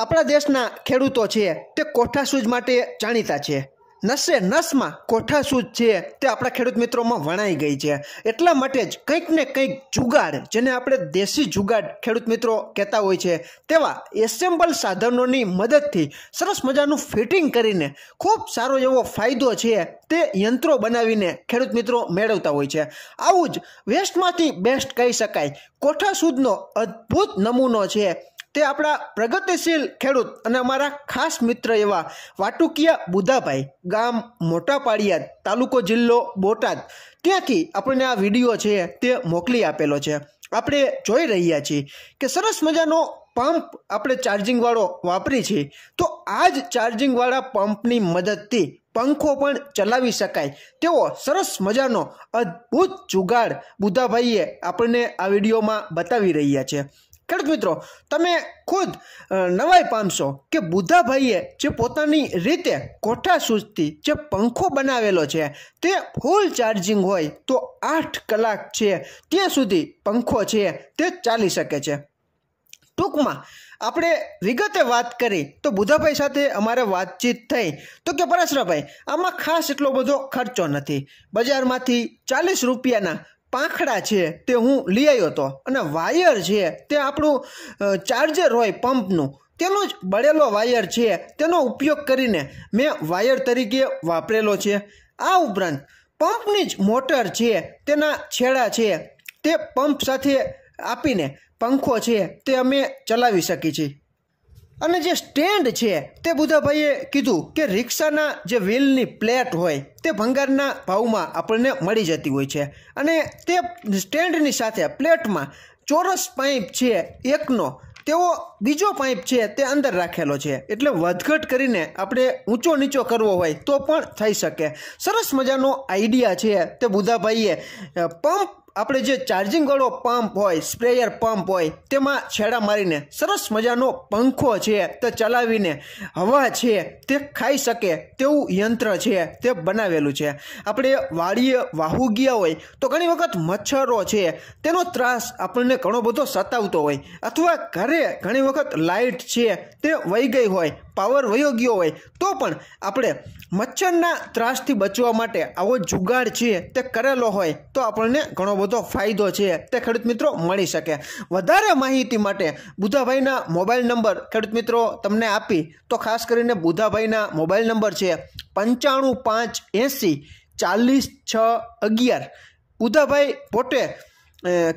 આપણા દેશના ખેડૂતો છે તે કોઠાસૂજ માટે જાણીતા છે નસે નસમાં કોઠાસૂજ છે તે આપણા ખેડૂત મિત્રોમાં વણાઈ ગઈ છે એટલા માટે જ કંઈક ને કંઈક જુગાડ જેને આપણે દેશી જુગાડ ખેડૂત મિત્રો કહેતા હોય છે તેવા એસેમ્બલ સાધનોની મદદથી સરસ મજાનું ફિટિંગ કરીને ખૂબ સારો એવો ફાયદો છે તે યંત્રો બનાવીને ખેડૂત મિત્રો મેળવતા હોય છે આવું જ વેસ્ટમાંથી બેસ્ટ કહી શકાય કોઠાસૂદનો અદ્ભુત નમૂનો છે તે આપણા પ્રગતિશીલ ખેડૂત અને અમારા ખાસ મિત્ર એવા વાટુકિયા બુધાભાઈ ગામ મોટાપાળિયા તાલુકો જિલ્લો બોટાદ ત્યાંથી આપણને આ વિડીયો છે તે મોકલી આપેલો છે આપણે જોઈ રહ્યા છીએ કે સરસ મજાનો પંપ આપણે ચાર્જિંગવાળો વાપરી છીએ તો આ જ ચાર્જિંગવાળા પંપની મદદથી પંખો પણ ચલાવી શકાય તેવો સરસ મજાનો અદ્ભુત જુગાડ બુધાભાઈએ આપણને આ વિડીયોમાં બતાવી રહ્યા છે ખેડૂત મિત્રો તમે ખુદ નવાઈ પામશો કે બુધાભાઈએ જે પોતાની રીતે કોઠા સૂજથી જે પંખો બનાવેલો છે તે ફૂલ ચાર્જિંગ હોય તો આઠ કલાક છે ત્યાં સુધી પંખો છે તે ચાલી શકે છે ટૂંકમાં આપણે વિગતે વાત કરી તો બુધાભાઈ સાથે અમારે વાતચીત થઈ તો કે પરેશરાભાઈ આમાં ખાસ એટલો બધો ખર્ચો નથી બજારમાંથી ચાલીસ રૂપિયાના પાંખડા છે તે હું લઈ આવ્યો હતો અને વાયર છે તે આપણું ચાર્જર હોય પંપનું તેનો જ બળેલો વાયર છે તેનો ઉપયોગ કરીને મેં વાયર તરીકે વાપરેલો છે આ ઉપરાંત પંપની જ મોટર છે તેના છેડા છે તે પંપ સાથે આપીને પંખો છે તે અમે ચલાવી શકીએ છીએ અને જે સ્ટેન્ડ છે તે બુધાભાઈએ કીધું કે રિક્ષાના જે વ્હીલની પ્લેટ હોય તે ભંગારના ભાવમાં આપણને મળી જતી હોય છે અને તે સ્ટેન્ડની સાથે પ્લેટમાં ચોરસ પાઇપ છે એકનો તેવો બીજો પાઇપ છે તે અંદર રાખેલો છે એટલે વધઘટ કરીને આપણે ઊંચો નીચો કરવો હોય તો પણ થઈ શકે સરસ મજાનો આઈડિયા છે તે બુધાભાઈએ પંપ આપણે જે ચાર્જિંગ ચાર્જિંગવાળો પંપ હોય સ્પ્રેયર પંપ હોય તેમાં છેડા મારીને સરસ મજાનો પંખો છે તે ચલાવીને હવા છે તે ખાઈ શકે તેવું યંત્ર છે તે બનાવેલું છે આપણે વાડીએ વાહુ ગયા હોય તો ઘણી વખત મચ્છરો છે તેનો ત્રાસ આપણને ઘણો બધો સતાવતો હોય અથવા ઘરે ઘણી વખત લાઇટ છે તે વહી ગઈ હોય પાવર વયો ગયો હોય તો પણ આપણે મચ્છરના ત્રાસથી બચવા માટે આવો જુગાડ છે તે કરેલો હોય તો આપણને ઘણો બધો બધો ફાયદો છે તે ખેડૂત મિત્રો મળી શકે વધારે માહિતી માટે બુધાભાઈના મોબાઈલ નંબર ખેડૂત મિત્રો તમને આપી તો ખાસ કરીને બુધાભાઈના મોબાઈલ નંબર છે પંચાણું પાંચ એંસી ચાલીસ છ અગિયાર બુધાભાઈ પોતે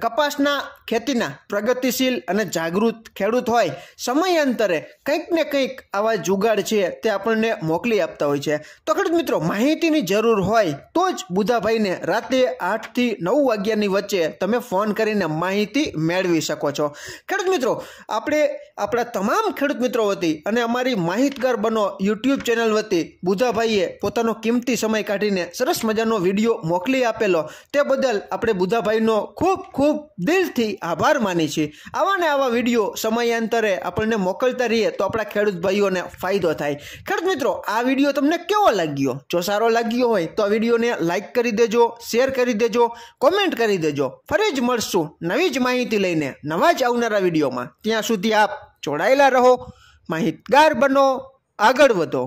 કપાસના ખેતીના પ્રગતિશીલ અને જાગૃત ખેડૂત હોય સમયાંતરે કંઈક ને કંઈક આવા જુગાડ છે તે આપણને મોકલી આપતા હોય છે તો ખેડૂત મિત્રો માહિતીની જરૂર હોય તો જ બુધાભાઈને રાતે આઠથી નવ વાગ્યાની વચ્ચે તમે ફોન કરીને માહિતી મેળવી શકો છો ખેડૂત મિત્રો આપણે આપણા તમામ ખેડૂત મિત્રો વતી અને અમારી માહિતગાર બનો યુટ્યુબ ચેનલ વતી બુધાભાઈએ પોતાનો કિંમતી સમય કાઢીને સરસ મજાનો વિડીયો મોકલી આપેલો તે બદલ આપણે બુધાભાઈનો ખૂબ ખૂબ ખૂબ દિલથી આભાર માની છે આવા ને આવા વિડીયો સમયાંતરે આપણને મોકલતા રહીએ તો આપણા ખેડૂત ભાઈઓને ફાયદો થાય ખેડૂત મિત્રો આ વિડીયો તમને કેવો લાગ્યો જો સારો લાગ્યો હોય તો આ વિડીયોને લાઇક કરી દેજો શેર કરી દેજો કોમેન્ટ કરી દેજો ફરી જ મળશું નવી જ માહિતી લઈને નવા જ આવનારા વિડીયોમાં ત્યાં સુધી આપ જોડાયેલા રહો માહિતગાર બનો આગળ વધો